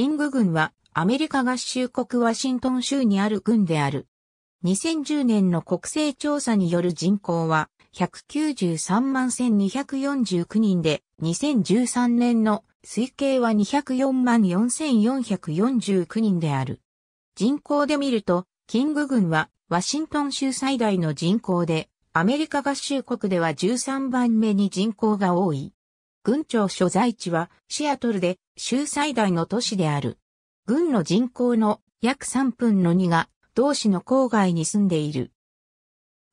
キング軍はアメリカ合衆国ワシントン州にある軍である。2010年の国勢調査による人口は193万1249人で、2013年の推計は204万4449人である。人口で見ると、キング軍はワシントン州最大の人口で、アメリカ合衆国では13番目に人口が多い。軍庁所在地はシアトルで州最大の都市である。軍の人口の約3分の2が同市の郊外に住んでいる。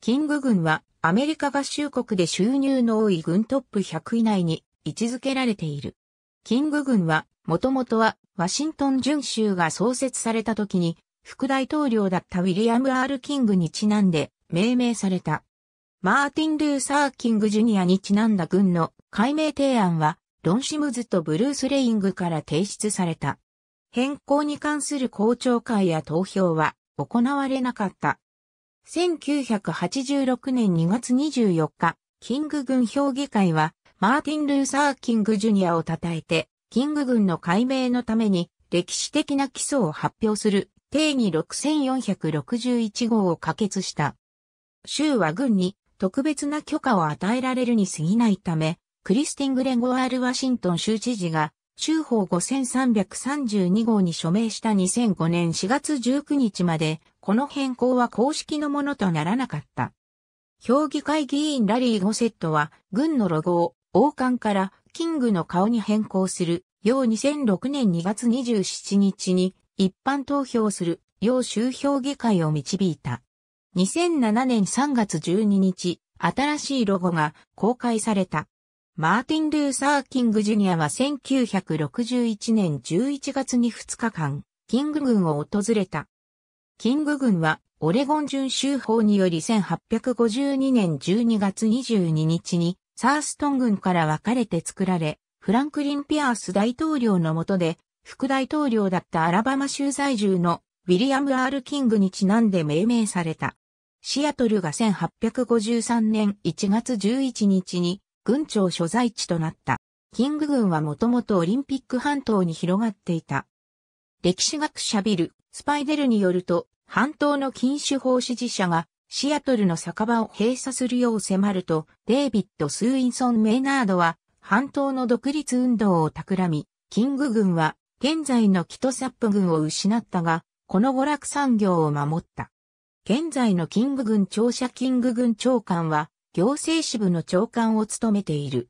キング軍はアメリカ合衆国で収入の多い軍トップ100以内に位置づけられている。キング軍はもともとはワシントン準州が創設された時に副大統領だったウィリアム・ R・ キングにちなんで命名された。マーティン・ルーサー・キング・ジュニアにちなんだ軍の解明提案は、ロン・シムズとブルース・レイングから提出された。変更に関する公聴会や投票は行われなかった。1986年2月24日、キング軍評議会は、マーティン・ルーサー・キング・ジュニアを称えて、キング軍の解明のために歴史的な基礎を発表する定義6461号を可決した。州は軍に特別な許可を与えられるに過ぎないため、クリスティン・グレンゴワール・ワシントン州知事が、州法5332号に署名した2005年4月19日まで、この変更は公式のものとならなかった。評議会議員ラリー・ゴセットは、軍のロゴを王冠からキングの顔に変更する、よう2006年2月27日に一般投票する、よう州評議会を導いた。2007年3月12日、新しいロゴが公開された。マーティン・ルーサー・キング・ジュニアは1961年11月に2日間、キング軍を訪れた。キング軍は、オレゴン準州法により1852年12月22日に、サーストン軍から分かれて作られ、フランクリン・ピアース大統領の下で、副大統領だったアラバマ州在住のウィリアム・アール・キングにちなんで命名された。シアトルが1853年1月11日に軍庁所在地となった。キング軍はもともとオリンピック半島に広がっていた。歴史学者ビル、スパイデルによると、半島の禁酒法支持者がシアトルの酒場を閉鎖するよう迫ると、デイビッド・スーインソン・メイナードは、半島の独立運動を企み、キング軍は、現在のキトサップ軍を失ったが、この娯楽産業を守った。現在のキング軍庁舎キング軍長官は、行政支部の長官を務めている。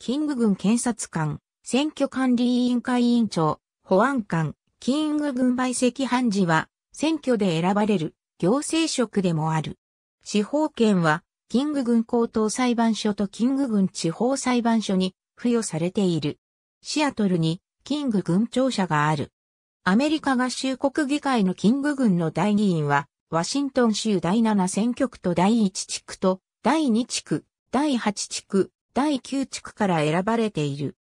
キング軍検察官、選挙管理委員会委員長、保安官、キング軍陪席判事は、選挙で選ばれる行政職でもある。司法権は、キング軍高等裁判所とキング軍地方裁判所に付与されている。シアトルにキング軍庁舎がある。アメリカ合衆国議会のキング軍の代議員は、ワシントン州第7選挙区と第1地区と第2地区、第8地区、第9地区から選ばれている。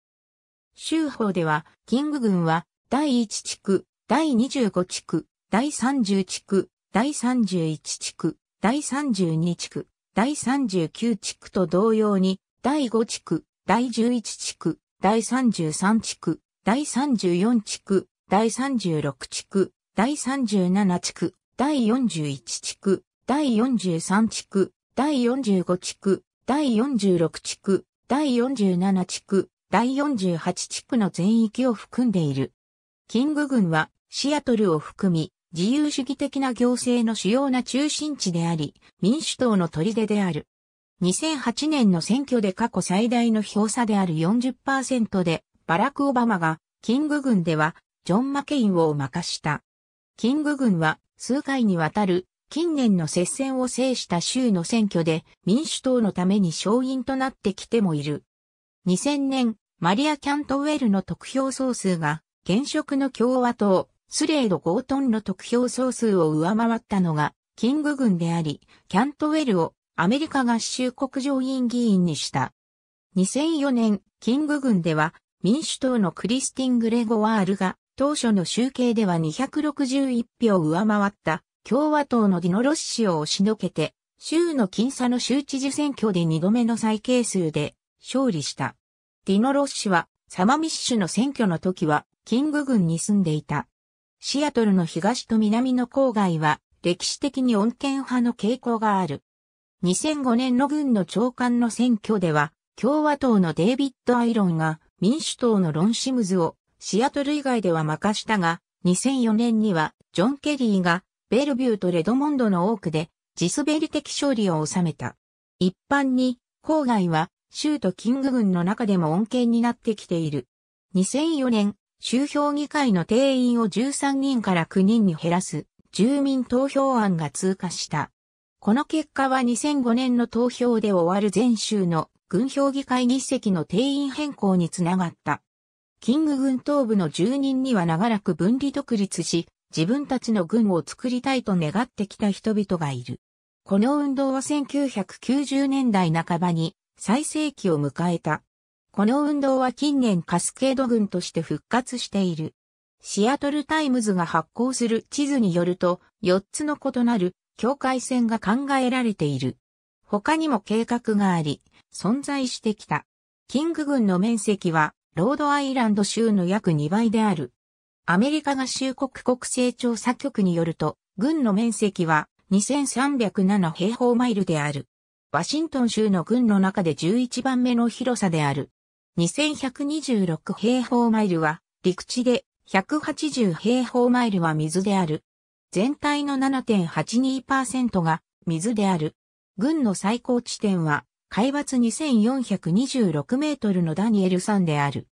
州法では、キング軍は、第1地区、第25地区、第30地区、第31地区、第32地区、第39地区と同様に、第5地区、第11地区、第33地区、第34地区、第36地区、第37地区、第41地区、第43地区、第45地区、第46地区、第47地区、第48地区の全域を含んでいる。キング軍はシアトルを含み、自由主義的な行政の主要な中心地であり、民主党の砦である。2008年の選挙で過去最大の票差である40%で、バラク・オバマが、キング軍では、ジョン・マケインを負かした。キング軍は、数回にわたる近年の接戦を制した州の選挙で民主党のために勝因となってきてもいる。2000年、マリア・キャントウェルの得票総数が現職の共和党、スレード・ゴートンの得票総数を上回ったのが、キング軍であり、キャントウェルをアメリカ合衆国上院議員にした。2004年、キング軍では、民主党のクリスティン・グレゴワールが、当初の集計では261票上回った共和党のディノロッシオを押しのけて、州の僅差の州知事選挙で2度目の再計数で勝利した。ディノロッシはサマミッシュの選挙の時はキング郡に住んでいた。シアトルの東と南の郊外は歴史的に穏健派の傾向がある。2005年の軍の長官の選挙では、共和党のデイビッド・アイロンが民主党のロン・シムズをシアトル以外では負かしたが、2004年にはジョン・ケリーがベルビューとレドモンドの多くで、地滑り的勝利を収めた。一般に、郊外は、州都キング軍の中でも恩恵になってきている。2004年、州評議会の定員を13人から9人に減らす、住民投票案が通過した。この結果は2005年の投票で終わる全州の軍評議会議席の定員変更につながった。キング軍東部の住人には長らく分離独立し、自分たちの軍を作りたいと願ってきた人々がいる。この運動は1990年代半ばに最盛期を迎えた。この運動は近年カスケード軍として復活している。シアトルタイムズが発行する地図によると、4つの異なる境界線が考えられている。他にも計画があり、存在してきた。キング軍の面積は、ロードアイランド州の約2倍である。アメリカ合衆国国勢調査局によると、軍の面積は2307平方マイルである。ワシントン州の軍の中で11番目の広さである。2126平方マイルは陸地で180平方マイルは水である。全体の7.82%が水である。軍の最高地点は海抜2426メートルのダニエル山である。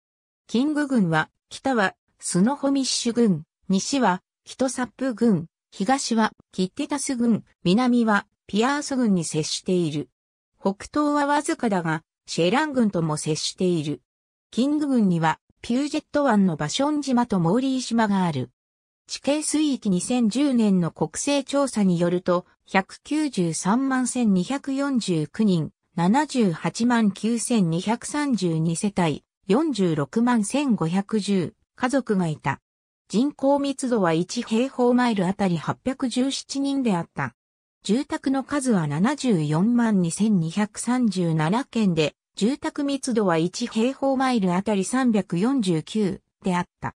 キング軍は北はスノホミッシュ郡、西は、キトサップ郡、東は、キッティタス郡、南は、ピアース郡に接している。北東はわずかだが、シェラン郡とも接している。キング郡には、ピュージェット湾のバション島とモーリー島がある。地形水域2010年の国勢調査によると、193万1249人、78万9232世帯、46万1510、家族がいた。人口密度は1平方マイルあたり817人であった。住宅の数は74万2237件で、住宅密度は1平方マイルあたり349であった。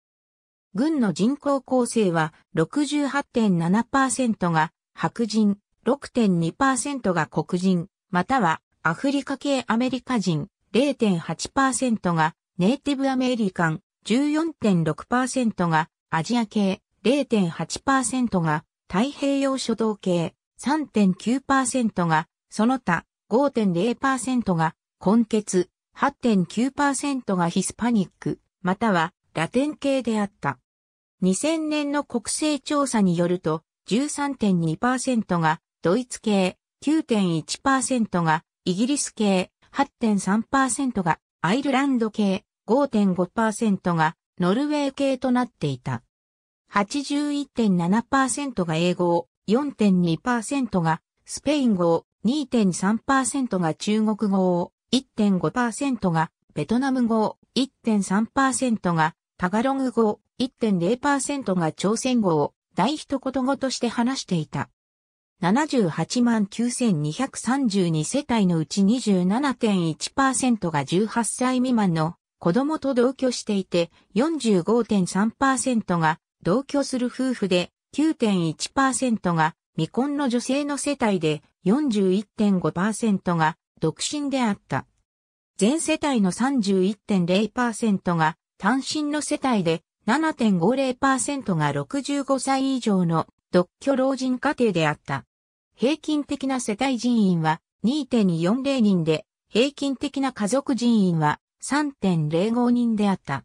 軍の人口構成は68.7%が白人、6.2%が黒人、またはアフリカ系アメリカ人、0.8%がネイティブアメリカン、14.6%がアジア系、0.8%が太平洋諸島系、3.9%がその他、5.0%が根血、8.9%がヒスパニック、またはラテン系であった。2000年の国勢調査によると、13.2%がドイツ系、9.1%がイギリス系、8.3%がアイルランド系、5.5%がノルウェー系となっていた。81.7%が英語を、4.2%がスペイン語を、2.3%が中国語を、1.5%がベトナム語を、1.3%がタガログ語を、1.0%が朝鮮語を大一言語として話していた。78万9232世帯のうち27.1%が18歳未満の子供と同居していて45.3%が同居する夫婦で9.1%が未婚の女性の世帯で41.5%が独身であった。全世帯の31.0%が単身の世帯で7.50%が65歳以上の独居老人家庭であった。平均的な世帯人員は2.40人で、平均的な家族人員は3.05人であった。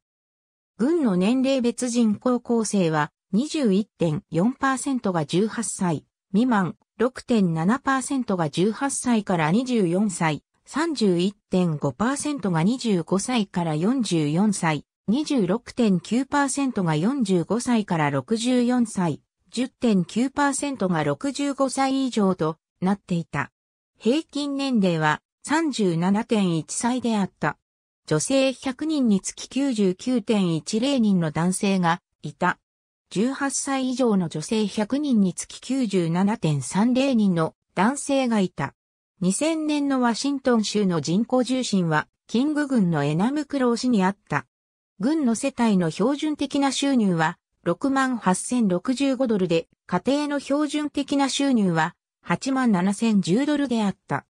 軍の年齢別人高校生は21.4%が18歳未満、6.7%が18歳から24歳、31.5%が25歳から44歳、26.9%が45歳から64歳、10.9%が65歳以上となっていた。平均年齢は37.1歳であった。女性100人につき99.10人の男性がいた。18歳以上の女性100人につき97.30人の男性がいた。2000年のワシントン州の人口重心は、キング郡のエナムクロー氏にあった。郡の世帯の標準的な収入は、68,065ドルで、家庭の標準的な収入は、87,010ドルであった。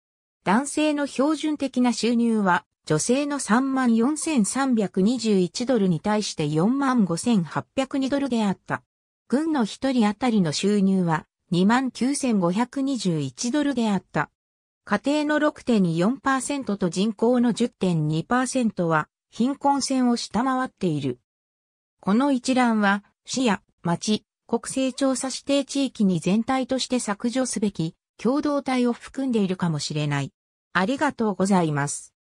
男性の標準的な収入は、女性の34,321ドルに対して45,802ドルであった。軍の一人当たりの収入は29,521ドルであった。家庭の6.4%と人口の10.2%は貧困線を下回っている。この一覧は市や町、国勢調査指定地域に全体として削除すべき共同体を含んでいるかもしれない。ありがとうございます。